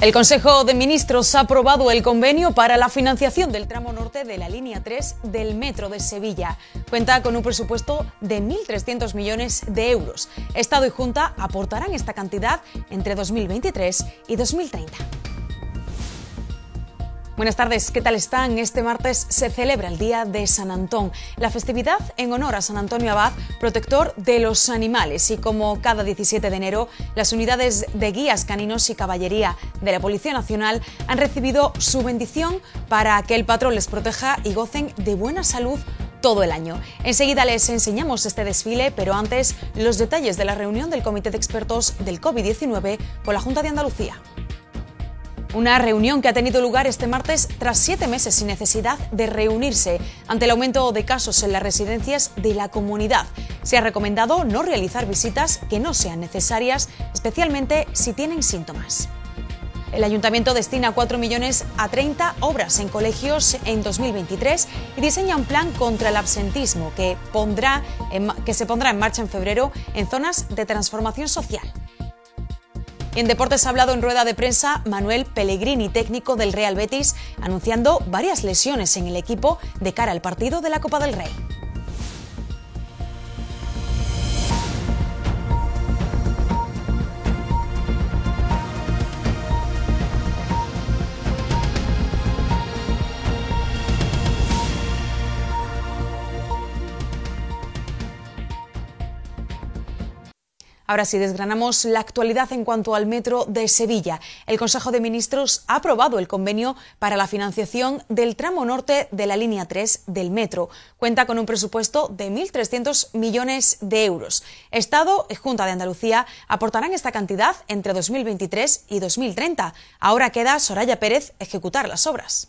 El Consejo de Ministros ha aprobado el convenio para la financiación del tramo norte de la línea 3 del Metro de Sevilla. Cuenta con un presupuesto de 1.300 millones de euros. Estado y Junta aportarán esta cantidad entre 2023 y 2030. Buenas tardes, ¿qué tal están? Este martes se celebra el Día de San Antón, la festividad en honor a San Antonio Abad, protector de los animales. Y como cada 17 de enero, las unidades de guías caninos y caballería de la Policía Nacional han recibido su bendición para que el patrón les proteja y gocen de buena salud todo el año. Enseguida les enseñamos este desfile, pero antes los detalles de la reunión del Comité de Expertos del COVID-19 con la Junta de Andalucía. Una reunión que ha tenido lugar este martes tras siete meses sin necesidad de reunirse ante el aumento de casos en las residencias de la comunidad. Se ha recomendado no realizar visitas que no sean necesarias, especialmente si tienen síntomas. El ayuntamiento destina 4 millones a 30 obras en colegios en 2023 y diseña un plan contra el absentismo que, que se pondrá en marcha en febrero en zonas de transformación social en deportes ha hablado en rueda de prensa Manuel Pellegrini, técnico del Real Betis, anunciando varias lesiones en el equipo de cara al partido de la Copa del Rey. Ahora sí, desgranamos la actualidad en cuanto al metro de Sevilla. El Consejo de Ministros ha aprobado el convenio para la financiación del tramo norte de la línea 3 del metro. Cuenta con un presupuesto de 1.300 millones de euros. Estado y Junta de Andalucía aportarán esta cantidad entre 2023 y 2030. Ahora queda Soraya Pérez ejecutar las obras.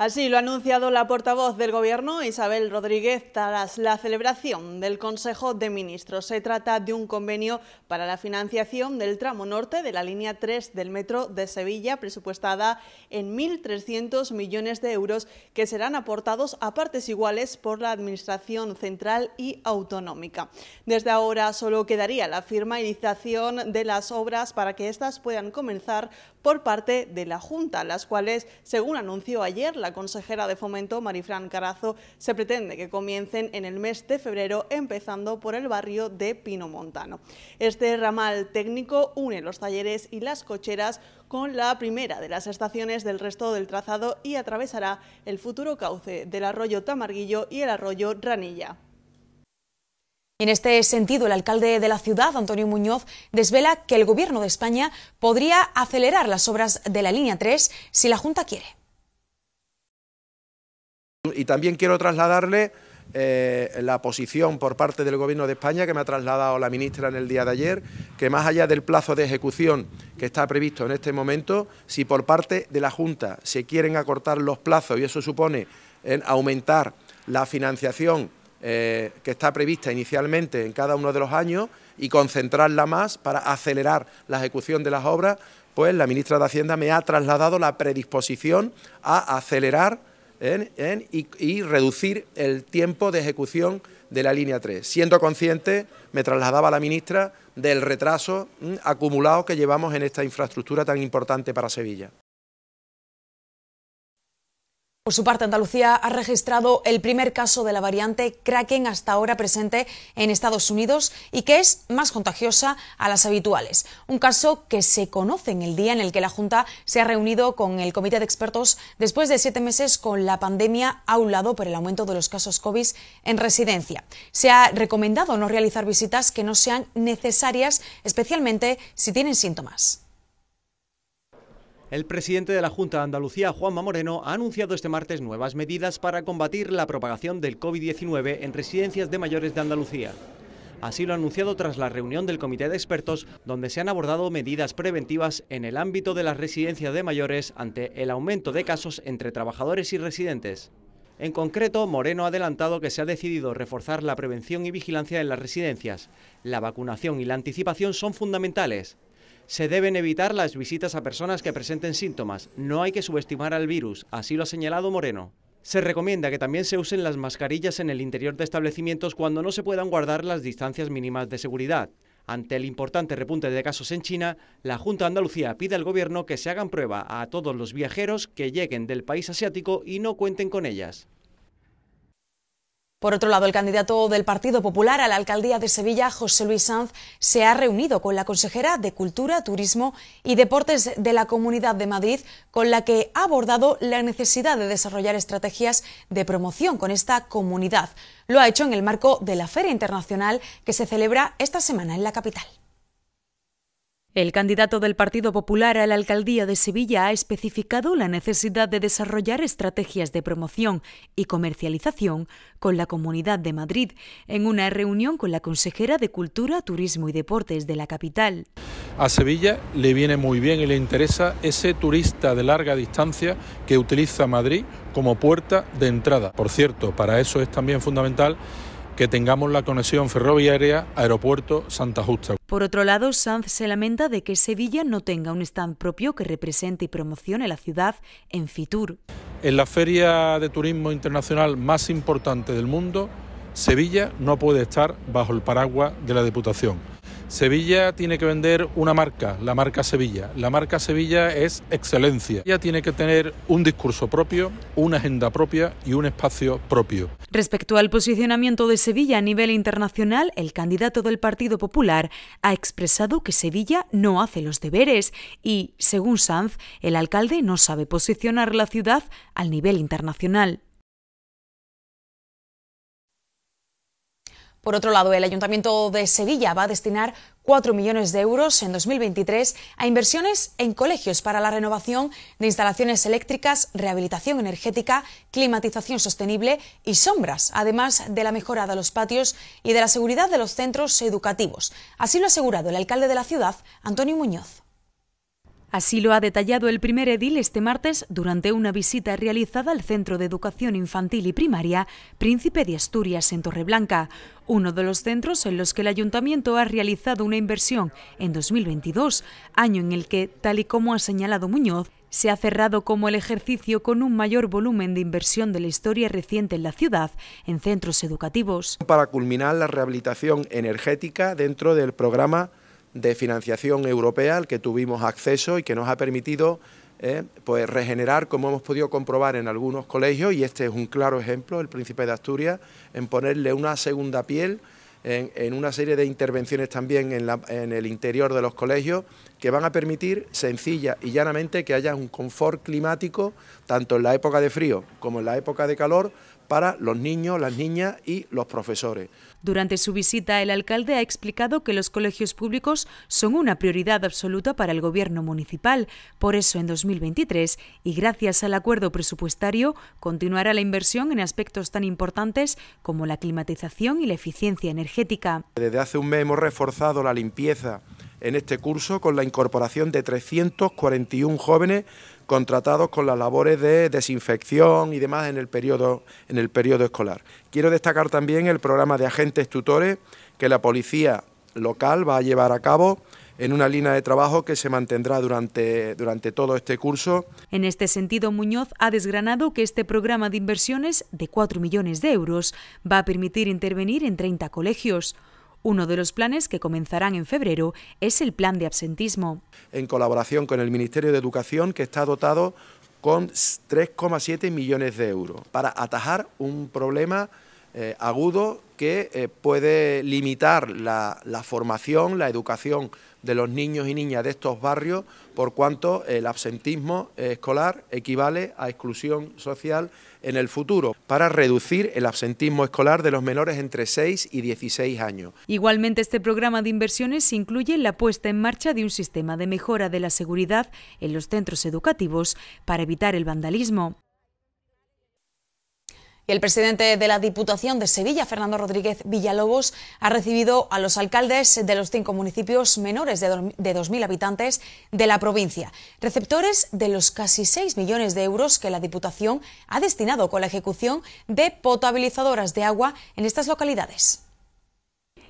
Así lo ha anunciado la portavoz del Gobierno, Isabel Rodríguez, tras la celebración del Consejo de Ministros. Se trata de un convenio para la financiación del tramo norte de la línea 3 del Metro de Sevilla, presupuestada en 1.300 millones de euros, que serán aportados a partes iguales por la Administración Central y Autonómica. Desde ahora solo quedaría la firma iniciación de las obras para que éstas puedan comenzar por parte de la Junta, las cuales, según anunció ayer la consejera de Fomento, Marifran Carazo, se pretende que comiencen en el mes de febrero, empezando por el barrio de Pino Montano. Este ramal técnico une los talleres y las cocheras con la primera de las estaciones del resto del trazado y atravesará el futuro cauce del arroyo Tamarguillo y el arroyo Ranilla. En este sentido, el alcalde de la ciudad, Antonio Muñoz, desvela que el Gobierno de España podría acelerar las obras de la línea 3 si la Junta quiere. Y también quiero trasladarle eh, la posición por parte del Gobierno de España que me ha trasladado la ministra en el día de ayer, que más allá del plazo de ejecución que está previsto en este momento, si por parte de la Junta se quieren acortar los plazos y eso supone aumentar la financiación eh, que está prevista inicialmente en cada uno de los años y concentrarla más para acelerar la ejecución de las obras, pues la ministra de Hacienda me ha trasladado la predisposición a acelerar y, y, reducir el tiempo de ejecución de la línea 3. Siendo consciente, me trasladaba la ministra del retraso mm, acumulado que llevamos en esta infraestructura tan importante para Sevilla. Por su parte, Andalucía ha registrado el primer caso de la variante Kraken hasta ahora presente en Estados Unidos y que es más contagiosa a las habituales. Un caso que se conoce en el día en el que la Junta se ha reunido con el Comité de Expertos después de siete meses con la pandemia a un lado por el aumento de los casos COVID en residencia. Se ha recomendado no realizar visitas que no sean necesarias, especialmente si tienen síntomas. El presidente de la Junta de Andalucía, Juanma Moreno, ha anunciado este martes nuevas medidas para combatir la propagación del COVID-19 en residencias de mayores de Andalucía. Así lo ha anunciado tras la reunión del Comité de Expertos, donde se han abordado medidas preventivas en el ámbito de las residencias de mayores ante el aumento de casos entre trabajadores y residentes. En concreto, Moreno ha adelantado que se ha decidido reforzar la prevención y vigilancia en las residencias. La vacunación y la anticipación son fundamentales. Se deben evitar las visitas a personas que presenten síntomas. No hay que subestimar al virus, así lo ha señalado Moreno. Se recomienda que también se usen las mascarillas en el interior de establecimientos cuando no se puedan guardar las distancias mínimas de seguridad. Ante el importante repunte de casos en China, la Junta de Andalucía pide al Gobierno que se hagan prueba a todos los viajeros que lleguen del país asiático y no cuenten con ellas. Por otro lado, el candidato del Partido Popular a la alcaldía de Sevilla, José Luis Sanz, se ha reunido con la consejera de Cultura, Turismo y Deportes de la Comunidad de Madrid, con la que ha abordado la necesidad de desarrollar estrategias de promoción con esta comunidad. Lo ha hecho en el marco de la Feria Internacional que se celebra esta semana en la capital. El candidato del Partido Popular a la alcaldía de Sevilla ha especificado la necesidad de desarrollar estrategias de promoción y comercialización con la Comunidad de Madrid en una reunión con la consejera de Cultura, Turismo y Deportes de la capital. A Sevilla le viene muy bien y le interesa ese turista de larga distancia que utiliza Madrid como puerta de entrada. Por cierto, para eso es también fundamental que tengamos la conexión ferroviaria aeropuerto Santa Justa. Por otro lado, Sanz se lamenta de que Sevilla no tenga un stand propio que represente y promocione la ciudad en Fitur. En la feria de turismo internacional más importante del mundo, Sevilla no puede estar bajo el paraguas de la Diputación. Sevilla tiene que vender una marca, la marca Sevilla. La marca Sevilla es excelencia. Ella tiene que tener un discurso propio, una agenda propia y un espacio propio. Respecto al posicionamiento de Sevilla a nivel internacional, el candidato del Partido Popular ha expresado que Sevilla no hace los deberes y, según Sanz, el alcalde no sabe posicionar la ciudad al nivel internacional. Por otro lado, el Ayuntamiento de Sevilla va a destinar 4 millones de euros en 2023 a inversiones en colegios para la renovación de instalaciones eléctricas, rehabilitación energética, climatización sostenible y sombras, además de la mejora de los patios y de la seguridad de los centros educativos. Así lo ha asegurado el alcalde de la ciudad, Antonio Muñoz. Así lo ha detallado el primer edil este martes durante una visita realizada al Centro de Educación Infantil y Primaria Príncipe de Asturias en Torreblanca, uno de los centros en los que el ayuntamiento ha realizado una inversión en 2022, año en el que, tal y como ha señalado Muñoz, se ha cerrado como el ejercicio con un mayor volumen de inversión de la historia reciente en la ciudad en centros educativos. Para culminar la rehabilitación energética dentro del programa de financiación europea al que tuvimos acceso y que nos ha permitido eh, pues regenerar, como hemos podido comprobar en algunos colegios, y este es un claro ejemplo, el Príncipe de Asturias, en ponerle una segunda piel en, una serie de intervenciones también en, el interior de los colegios que van a permitir sencilla y llanamente que haya un confort climático tanto en la época de frío como en la época de calor para los niños, las niñas y los profesores. Durante su visita, el alcalde ha explicado que los colegios públicos son una prioridad absoluta para el gobierno municipal. Por eso, en 2023, y gracias al acuerdo presupuestario, continuará la inversión en aspectos tan importantes como la climatización y la eficiencia energética. Desde hace un mes hemos reforzado la limpieza en este curso con la incorporación de 341 jóvenes contratados con las labores de desinfección y demás en el periodo, en el periodo escolar. Quiero destacar también el programa de agentes tutores que la policía local va a llevar a cabo en una línea de trabajo que se mantendrá durante, durante todo este curso. En este sentido, Muñoz ha desgranado que este programa de inversiones de 4 millones de euros va a permitir intervenir en 30 colegios. Uno de los planes que comenzarán en febrero es el plan de absentismo. En colaboración con el Ministerio de Educación, que está dotado con 3,7 millones de euros para atajar un problema eh, agudo que eh, puede limitar la, la, formación, la educación de los niños y niñas de estos barrios, por cuanto el absentismo escolar equivale a exclusión social en el futuro, para reducir el absentismo escolar de los menores entre 6 y 16 años. Igualmente, este programa de inversiones incluye la puesta en marcha de un sistema de mejora de la seguridad en los centros educativos para evitar el vandalismo. El presidente de la Diputación de Sevilla, Fernando Rodríguez Villalobos, ha recibido a los alcaldes de los cinco municipios menores de 2.000 habitantes de la provincia, receptores de los casi 6 millones de euros que la Diputación ha destinado con la ejecución de potabilizadoras de agua en estas localidades.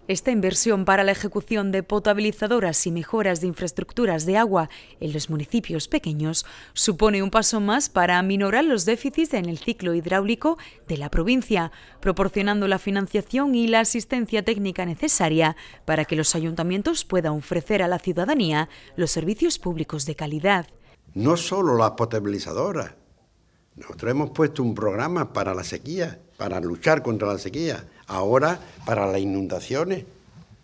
Esta inversión para la ejecución de potabilizadoras y mejoras de infraestructuras de agua en los municipios pequeños supone un paso más para minorar los déficits en el ciclo hidráulico de la provincia, proporcionando la financiación y la asistencia técnica necesaria para que los ayuntamientos puedan ofrecer a la ciudadanía los servicios públicos de calidad. No solo las potabilizadoras, nosotros hemos puesto un programa para la sequía, para luchar contra la sequía ahora para las inundaciones.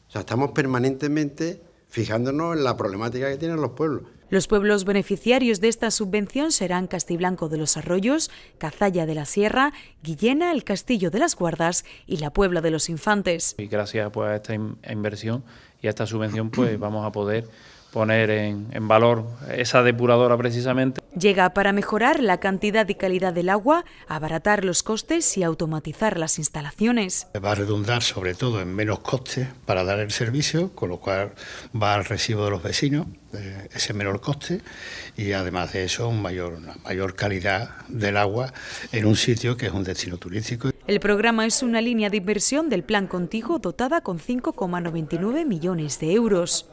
O sea, estamos permanentemente fijándonos en la problemática que tienen los pueblos. Los pueblos beneficiarios de esta subvención serán Castiblanco de los Arroyos, Cazalla de la Sierra, Guillena, el Castillo de las Guardas y la Puebla de los Infantes. Y gracias pues, a esta inversión y a esta subvención pues, vamos a poder poner en valor esa depuradora precisamente. Llega para mejorar la cantidad y calidad del agua, abaratar los costes y automatizar las instalaciones. Va a redundar sobre todo en menos costes para dar el servicio, con lo cual va al recibo de los vecinos eh, ese menor coste y además de eso mayor, una mayor calidad del agua en un sitio que es un destino turístico. El programa es una línea de inversión del Plan Contigo dotada con 5,99 millones de euros.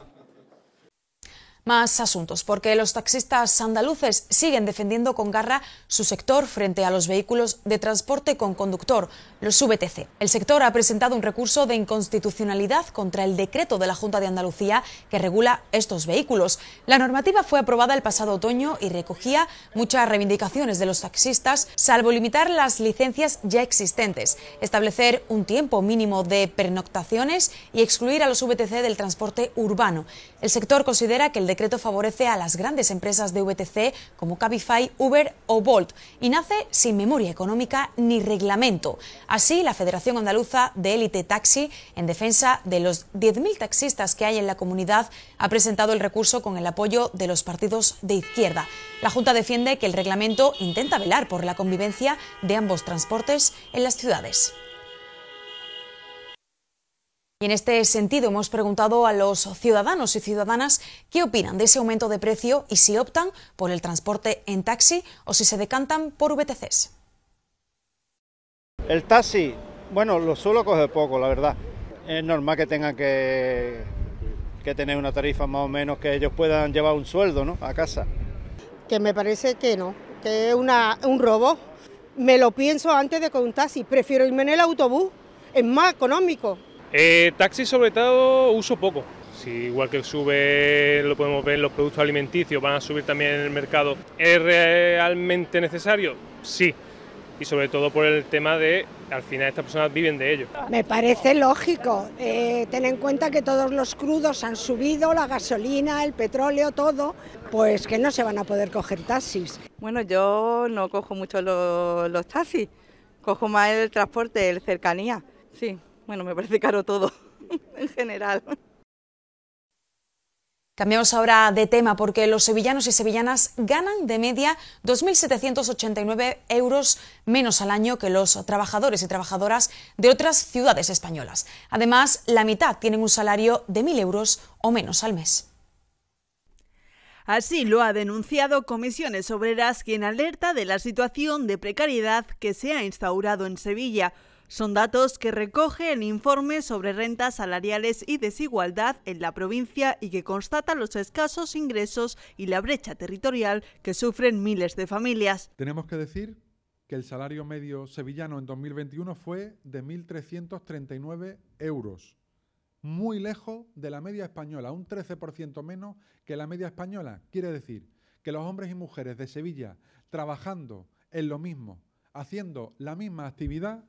Más asuntos, porque los taxistas andaluces siguen defendiendo con garra su sector frente a los vehículos de transporte con conductor, los VTC. El sector ha presentado un recurso de inconstitucionalidad contra el decreto de la Junta de Andalucía que regula estos vehículos. La normativa fue aprobada el pasado otoño y recogía muchas reivindicaciones de los taxistas, salvo limitar las licencias ya existentes, establecer un tiempo mínimo de pernoctaciones y excluir a los VTC del transporte urbano. El sector considera que el decreto favorece a las grandes empresas de VTC como Cabify, Uber o Bolt y nace sin memoria económica ni reglamento. Así, la Federación Andaluza de Élite Taxi, en defensa de los 10.000 taxistas que hay en la comunidad, ha presentado el recurso con el apoyo de los partidos de izquierda. La Junta defiende que el reglamento intenta velar por la convivencia de ambos transportes en las ciudades. Y en este sentido hemos preguntado a los ciudadanos y ciudadanas qué opinan de ese aumento de precio y si optan por el transporte en taxi o si se decantan por VTCs. El taxi, bueno, lo suelo coge poco, la verdad. Es normal que tengan que, tener una tarifa más o menos que ellos puedan llevar un sueldo a casa. Que me parece que no, que es un robo. Me lo pienso antes de con un taxi, prefiero irme en el autobús, es más económico. Eh, taxis sobre todo uso poco. Si igual que sube, lo podemos ver, los productos alimenticios van a subir también en el mercado. ¿Es realmente necesario? Sí. Y sobre todo por el tema de, al final estas personas viven de ello. Me parece lógico. Eh, ...tener en cuenta que todos los crudos han subido, la gasolina, el petróleo, todo, pues que no se van a poder coger taxis. Bueno, yo no cojo mucho los, los taxis, cojo más el transporte, el cercanía, sí. Bueno, me parece caro todo, en general. Cambiamos ahora de tema porque los sevillanos y sevillanas ganan de media 2.789 euros menos al año que los trabajadores y trabajadoras de otras ciudades españolas. Además, la mitad tienen un salario de 1.000 euros o menos al mes. Así lo ha denunciado Comisiones Obreras, quien alerta de la situación de precariedad que se ha instaurado en Sevilla. Son datos que recoge el informe sobre rentas salariales y desigualdad en la provincia y que constata los escasos ingresos y la brecha territorial que sufren miles de familias. Tenemos que decir que el salario medio sevillano en 2021 fue de 1.339 euros, muy lejos de la media española, un 13% menos que la media española. Quiere decir que los hombres y mujeres de Sevilla trabajando en lo mismo, haciendo la misma actividad,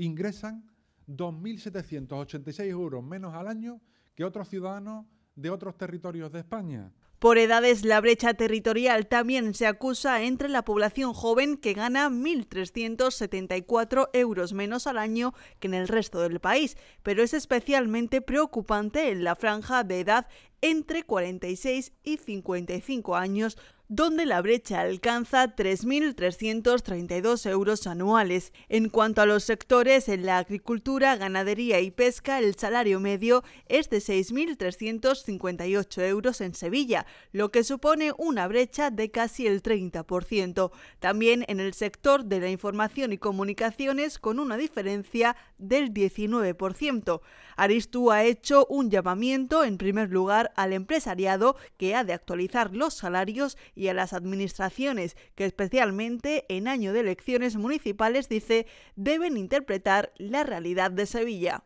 ingresan 2.786 euros menos al año que otros ciudadanos de otros territorios de España. Por edades, la brecha territorial también se acusa entre la población joven que gana 1.374 euros menos al año que en el resto del país, pero es especialmente preocupante en la franja de edad entre 46 y 55 años, donde la brecha alcanza 3.332 euros anuales. En cuanto a los sectores, en la agricultura, ganadería y pesca, el salario medio es de 6.358 euros en Sevilla, lo que supone una brecha de casi el 30%. También en el sector de la información y comunicaciones, con una diferencia del 19%. Aristú ha hecho un llamamiento, en primer lugar, al empresariado que ha de actualizar los salarios y a las administraciones, que especialmente en año de elecciones municipales, dice, deben interpretar la realidad de Sevilla.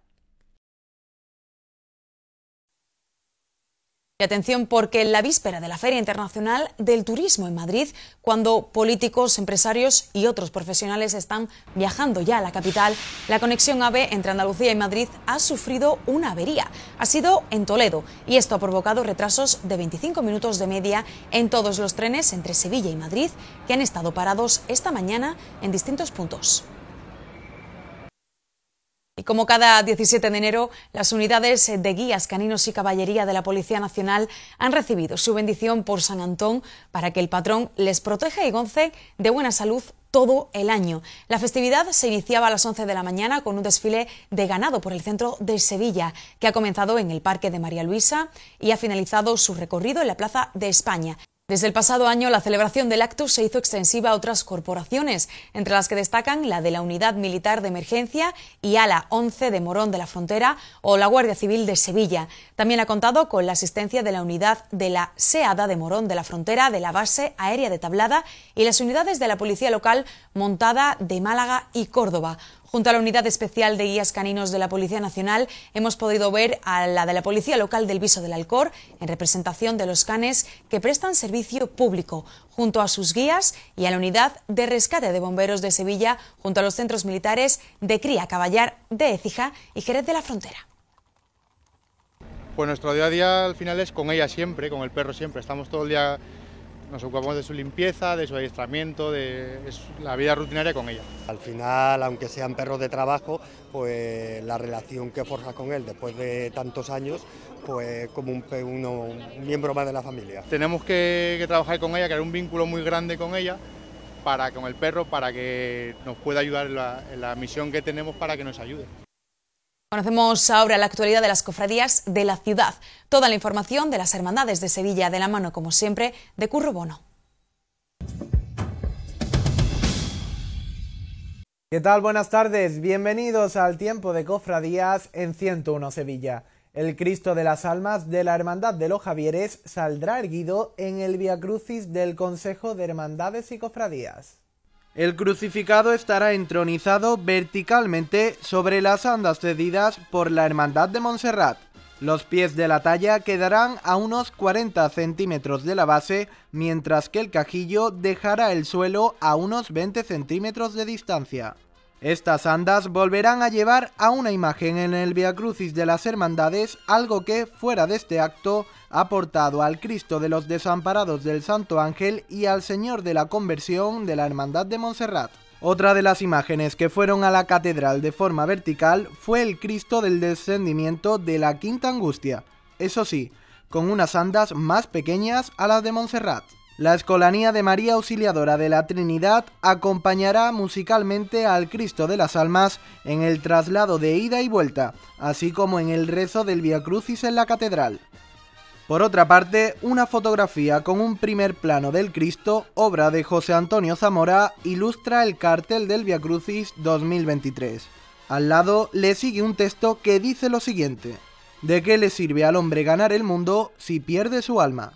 Y atención porque en la víspera de la Feria Internacional del Turismo en Madrid, cuando políticos, empresarios y otros profesionales están viajando ya a la capital, la conexión AVE entre Andalucía y Madrid ha sufrido una avería. Ha sido en Toledo y esto ha provocado retrasos de 25 minutos de media en todos los trenes entre Sevilla y Madrid que han estado parados esta mañana en distintos puntos como cada 17 de enero, las unidades de guías, caninos y caballería de la Policía Nacional han recibido su bendición por San Antón para que el patrón les proteja y goce de buena salud todo el año. La festividad se iniciaba a las 11 de la mañana con un desfile de ganado por el centro de Sevilla, que ha comenzado en el Parque de María Luisa y ha finalizado su recorrido en la Plaza de España. Desde el pasado año, la celebración del acto se hizo extensiva a otras corporaciones, entre las que destacan la de la Unidad Militar de Emergencia y ALA 11 de Morón de la Frontera o la Guardia Civil de Sevilla. También ha contado con la asistencia de la Unidad de la SEADA de Morón de la Frontera, de la Base Aérea de Tablada y las unidades de la Policía Local montada de Málaga y Córdoba. Junto a la Unidad Especial de Guías Caninos de la Policía Nacional hemos podido ver a la de la Policía Local del Viso del Alcor en representación de los canes que prestan servicio público junto a sus guías y a la Unidad de Rescate de Bomberos de Sevilla junto a los centros militares de Cría, Caballar, de Écija y Jerez de la Frontera. Pues nuestro día a día al final es con ella siempre, con el perro siempre. Estamos todo el día nos ocupamos de su limpieza, de su adiestramiento, de la vida rutinaria con ella. Al final, aunque sean perros de trabajo, pues la relación que forja con él después de tantos años, pues como un, miembro más de la familia. Tenemos que, trabajar con ella, crear un vínculo muy grande con ella, para con el perro para que nos pueda ayudar en la misión que tenemos para que nos ayude. Conocemos ahora la actualidad de las cofradías de la ciudad. Toda la información de las hermandades de Sevilla de la mano, como siempre, de Curro Bono. ¿Qué tal? Buenas tardes. Bienvenidos al tiempo de cofradías en 101 Sevilla. El Cristo de las Almas de la Hermandad de los Javieres saldrá erguido en el Via Crucis del Consejo de Hermandades y Cofradías. El crucificado estará entronizado verticalmente sobre las andas cedidas por la Hermandad de Montserrat. Los pies de la talla quedarán a unos 40 centímetros de la base, mientras que el cajillo dejará el suelo a unos 20 centímetros de distancia. Estas andas volverán a llevar a una imagen en el Via Crucis de las Hermandades, algo que, fuera de este acto, ha portado al Cristo de los Desamparados del Santo Ángel y al Señor de la Conversión de la Hermandad de Montserrat. Otra de las imágenes que fueron a la catedral de forma vertical fue el Cristo del Descendimiento de la Quinta Angustia, eso sí, con unas andas más pequeñas a las de Montserrat. La Escolanía de María Auxiliadora de la Trinidad acompañará musicalmente al Cristo de las Almas en el traslado de ida y vuelta, así como en el rezo del Via Crucis en la catedral. Por otra parte, una fotografía con un primer plano del Cristo, obra de José Antonio Zamora, ilustra el cartel del Via Crucis 2023. Al lado le sigue un texto que dice lo siguiente: ¿De qué le sirve al hombre ganar el mundo si pierde su alma?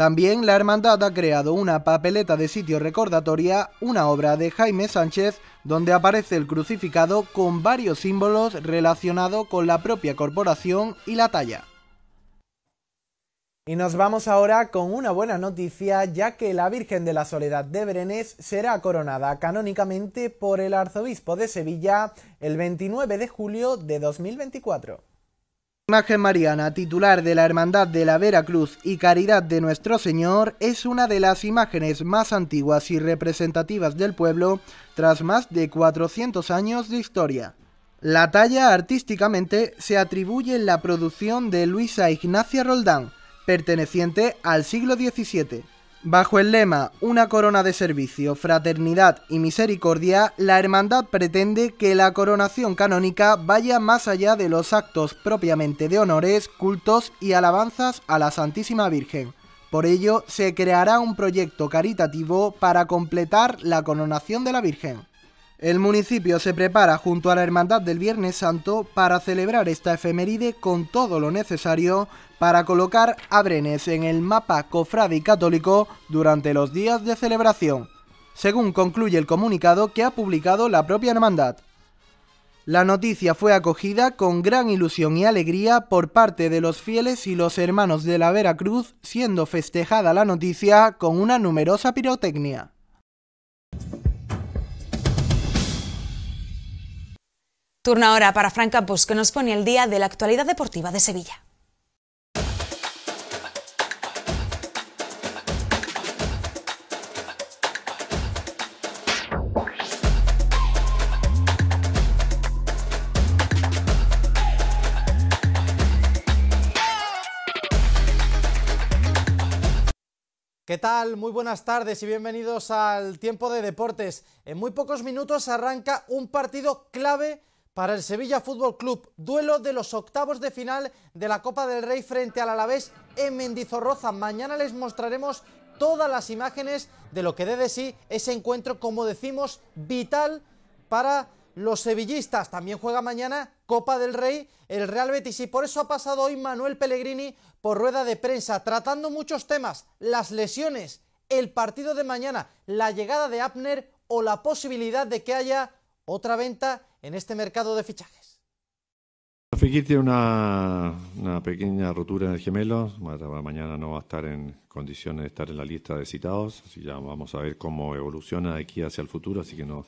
También la hermandad ha creado una papeleta de sitio recordatoria, una obra de Jaime Sánchez, donde aparece el crucificado con varios símbolos relacionados con la propia corporación y la talla. Y nos vamos ahora con una buena noticia, ya que la Virgen de la Soledad de Brenes será coronada canónicamente por el Arzobispo de Sevilla el 29 de julio de 2024. La Imagen Mariana, titular de la Hermandad de la Veracruz y Caridad de Nuestro Señor, es una de las imágenes más antiguas y representativas del pueblo tras más de 400 años de historia. La talla artísticamente se atribuye en la producción de Luisa Ignacia Roldán, perteneciente al siglo XVII. Bajo el lema Una corona de servicio, fraternidad y misericordia, la hermandad pretende que la coronación canónica vaya más allá de los actos propiamente de honores, cultos y alabanzas a la Santísima Virgen. Por ello, se creará un proyecto caritativo para completar la coronación de la Virgen. El municipio se prepara junto a la Hermandad del Viernes Santo para celebrar esta efeméride con todo lo necesario para colocar a Brenes en el mapa cofradi católico durante los días de celebración, según concluye el comunicado que ha publicado la propia Hermandad. La noticia fue acogida con gran ilusión y alegría por parte de los fieles y los hermanos de la Veracruz, siendo festejada la noticia con una numerosa pirotecnia. Turno ahora para Fran Campos, que nos pone el día de la actualidad deportiva de Sevilla. ¿Qué tal? Muy buenas tardes y bienvenidos al Tiempo de Deportes. En muy pocos minutos arranca un partido clave para el Sevilla Fútbol Club. Duelo de los octavos de final de la Copa del Rey frente al Alavés en Mendizorroza. Mañana les mostraremos todas las imágenes de lo que debe de sí ese encuentro, como decimos, vital para los sevillistas. También juega mañana Copa del Rey el Real Betis y por eso ha pasado hoy Manuel Pellegrini por rueda de prensa, tratando muchos temas, las lesiones, el partido de mañana, la llegada de Abner o la posibilidad de que haya otra venta en este mercado de fichajes. Fekir tiene una, pequeña rotura en el gemelo, mañana no va a estar en condiciones de estar en la lista de citados, así ya vamos a ver cómo evoluciona de aquí hacia el futuro, así que no,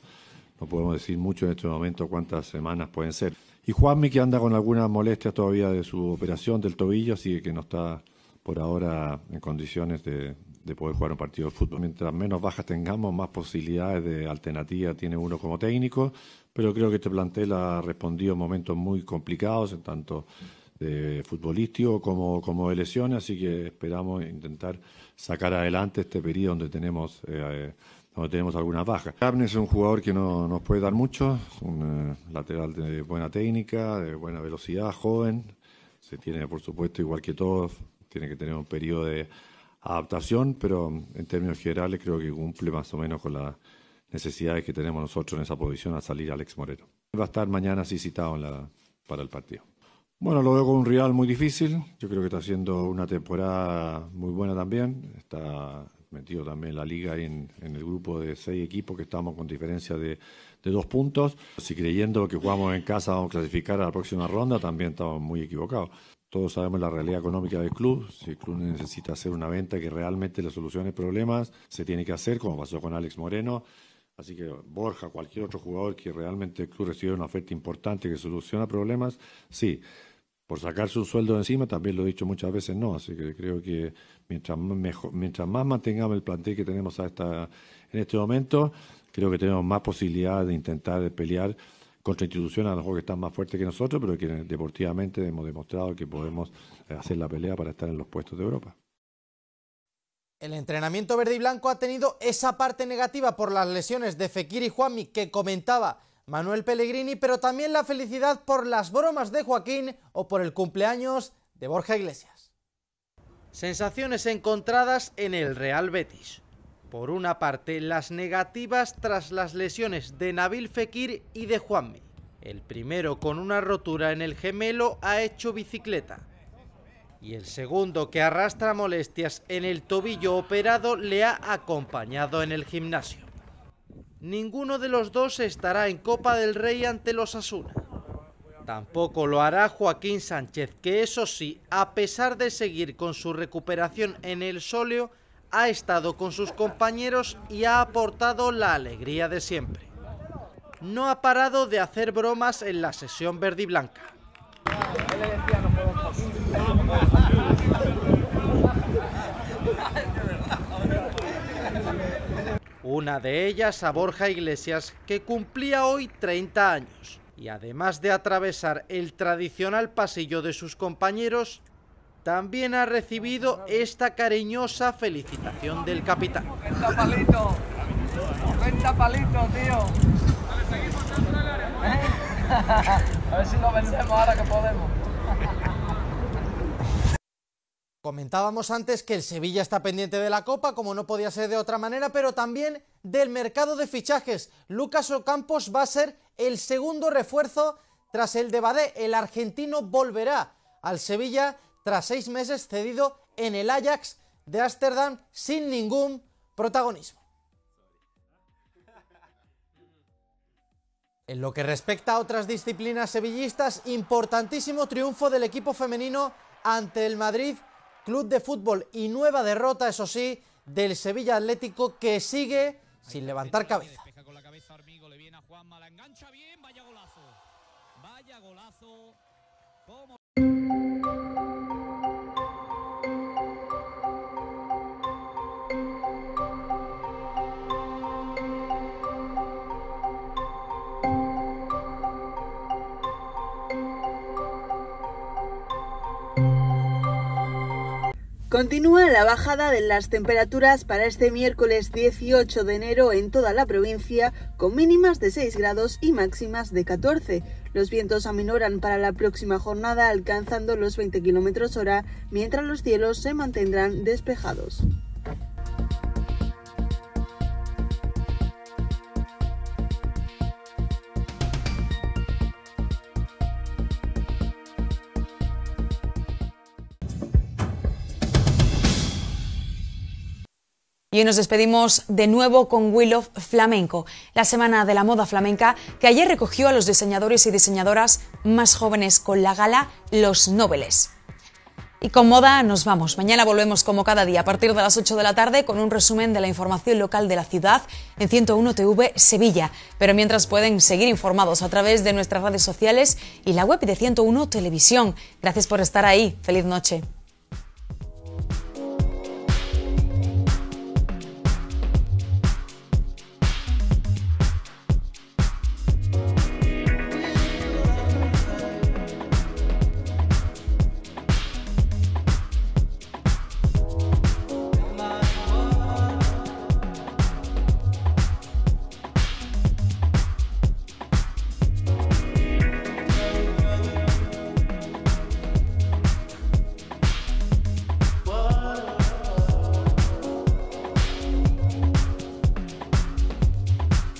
no podemos decir mucho en este momento cuántas semanas pueden ser. Y Juanmi que anda con algunas molestias todavía de su operación del tobillo, así que no está por ahora en condiciones de, de poder jugar un partido de fútbol. Mientras menos bajas tengamos, más posibilidades de alternativa tiene uno como técnico pero creo que este plantel ha respondido momentos muy complicados, en tanto de futbolístico como, de lesiones, así que esperamos intentar sacar adelante este periodo donde tenemos, eh, donde tenemos algunas bajas. Gabnes es un jugador que no nos puede dar mucho, un eh, lateral de buena técnica, de buena velocidad, joven, se tiene por supuesto igual que todos, tiene que tener un periodo de adaptación, pero en términos generales creo que cumple más o menos con la necesidades que tenemos nosotros en esa posición a salir Alex Moreno. Va a estar mañana así citado la, para el partido. Bueno, lo veo con un rival muy difícil. Yo creo que está haciendo una temporada muy buena también. Está metido también la liga en, el grupo de seis equipos que estamos con diferencia de, dos puntos. Si creyendo que jugamos en casa vamos a clasificar a la próxima ronda, también estamos muy equivocados. Todos sabemos la realidad económica del club. Si el club necesita hacer una venta que realmente le solucione problemas, se tiene que hacer, como pasó con Alex Moreno. Así que Borja, cualquier otro jugador que realmente el club recibe una oferta importante que soluciona problemas, sí. Por sacarse un sueldo de encima, también lo he dicho muchas veces, no. Así que creo que mientras, mejor, mientras más mantengamos el plantel que tenemos en este momento, creo que tenemos más posibilidad de intentar pelear contra instituciones a lo mejor que están más fuertes que nosotros, pero que deportivamente hemos demostrado que podemos eh, hacer la pelea para estar en los puestos de Europa. El entrenamiento verde y blanco ha tenido esa parte negativa por las lesiones de Fekir y Juanmi que comentaba Manuel Pellegrini, pero también la felicidad por las bromas de Joaquín o por el cumpleaños de Borja Iglesias. Sensaciones encontradas en el Real Betis. Por una parte, las negativas tras las lesiones de Nabil Fekir y de Juanmi. El primero con una rotura en el gemelo ha hecho bicicleta y el segundo que arrastra molestias en el tobillo operado le ha acompañado en el gimnasio. Ninguno de los dos estará en Copa del Rey ante los Asuna. Tampoco lo hará Joaquín Sánchez, que eso sí, a pesar de seguir con su recuperación en el sóleo, ha estado con sus compañeros y ha aportado la alegría de siempre. No ha parado de hacer bromas en la sesión verde y blanca. Una de ellas a Borja Iglesias, que cumplía hoy 30 años. Y además de atravesar el tradicional pasillo de sus compañeros, también ha recibido esta cariñosa felicitación del capitán. si que podemos. Comentábamos antes que el Sevilla está pendiente de la Copa, como no podía ser de otra manera, pero también del mercado de fichajes. Lucas Ocampos va a ser el segundo refuerzo tras el de Badé. El argentino volverá al Sevilla tras seis meses cedido en el Ajax de Ámsterdam sin ningún protagonismo. En lo que respecta a otras disciplinas sevillistas, importantísimo triunfo del equipo femenino ante el Madrid Club de Fútbol y nueva derrota, eso sí, del Sevilla Atlético que sigue sin levantar cabeza. Continúa la bajada de las temperaturas para este miércoles 18 de enero en toda la provincia, con mínimas de 6 grados y máximas de 14. Los vientos aminoran para la próxima jornada, alcanzando los 20 km hora, mientras los cielos se mantendrán despejados. Y hoy nos despedimos de nuevo con Will of Flamenco, la semana de la moda flamenca que ayer recogió a los diseñadores y diseñadoras más jóvenes con la gala Los Nobeles. Y con moda nos vamos. Mañana volvemos como cada día a partir de las 8 de la tarde con un resumen de la información local de la ciudad en 101 TV Sevilla. Pero mientras pueden seguir informados a través de nuestras redes sociales y la web de 101 Televisión. Gracias por estar ahí. Feliz noche.